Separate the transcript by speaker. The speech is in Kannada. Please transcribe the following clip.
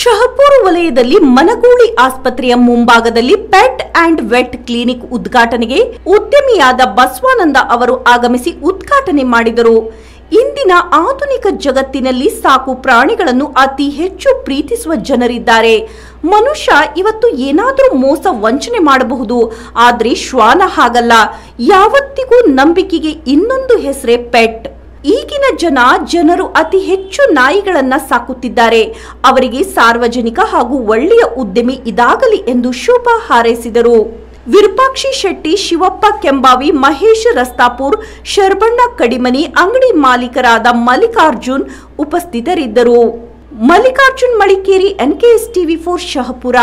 Speaker 1: ಶಹಪೂರ್ ವಲಯದಲ್ಲಿ ಮನಗೂಳಿ ಆಸ್ಪತ್ರೆಯ ಮುಂಭಾಗದಲ್ಲಿ ಪೆಟ್ ಅಂಡ್ ವೆಟ್ ಕ್ಲಿನಿಕ್ ಉದ್ಘಾಟನೆಗೆ ಉದ್ಯಮಿಯಾದ ಬಸವಾನಂದ ಅವರು ಆಗಮಿಸಿ ಉದ್ಘಾಟನೆ ಮಾಡಿದರು ಇಂದಿನ ಆಧುನಿಕ ಜಗತ್ತಿನಲ್ಲಿ ಸಾಕು ಪ್ರಾಣಿಗಳನ್ನು ಅತಿ ಹೆಚ್ಚು ಪ್ರೀತಿಸುವ ಜನರಿದ್ದಾರೆ ಮನುಷ್ಯ ಇವತ್ತು ಏನಾದರೂ ಮೋಸ ವಂಚನೆ ಮಾಡಬಹುದು ಆದರೆ ಶ್ವಾನ ಹಾಗಲ್ಲ ಯಾವತ್ತಿಗೂ ನಂಬಿಕೆಗೆ ಇನ್ನೊಂದು ಹೆಸರೇ ಪೆಟ್ ಈಗಿನ ಜನ ಜನರು ಅತಿ ಹೆಚ್ಚು ನಾಯಿಗಳನ್ನ ಸಾಕುತ್ತಿದ್ದಾರೆ ಅವರಿಗೆ ಸಾರ್ವಜನಿಕ ಹಾಗೂ ಒಳ್ಳೆಯ ಉದ್ಯಮಿ ಇದಾಗಲಿ ಎಂದು ಶುಭ ಹಾರೈಸಿದರು ವಿರೂಪಾಕ್ಷಿ ಶೆಟ್ಟಿ ಶಿವಪ್ಪ ಕೆಂಬಾವಿ ಮಹೇಶ್ ರಸ್ತಾಪುರ್ ಶರ್ಬಣ್ಣ ಕಡಿಮನಿ ಅಂಗಡಿ ಮಾಲೀಕರಾದ ಮಲ್ಲಿಕಾರ್ಜುನ್ ಉಪಸ್ಥಿತರಿದ್ದರು Mallikarjun Malikeri NKS TV four Shahapur